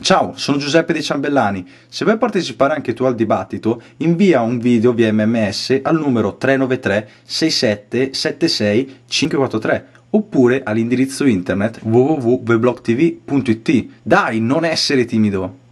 Ciao, sono Giuseppe De Ciambellani. Se vuoi partecipare anche tu al dibattito, invia un video via MMS al numero 393 6776 543 oppure all'indirizzo internet www.weblogtv.it. Dai, non essere timido!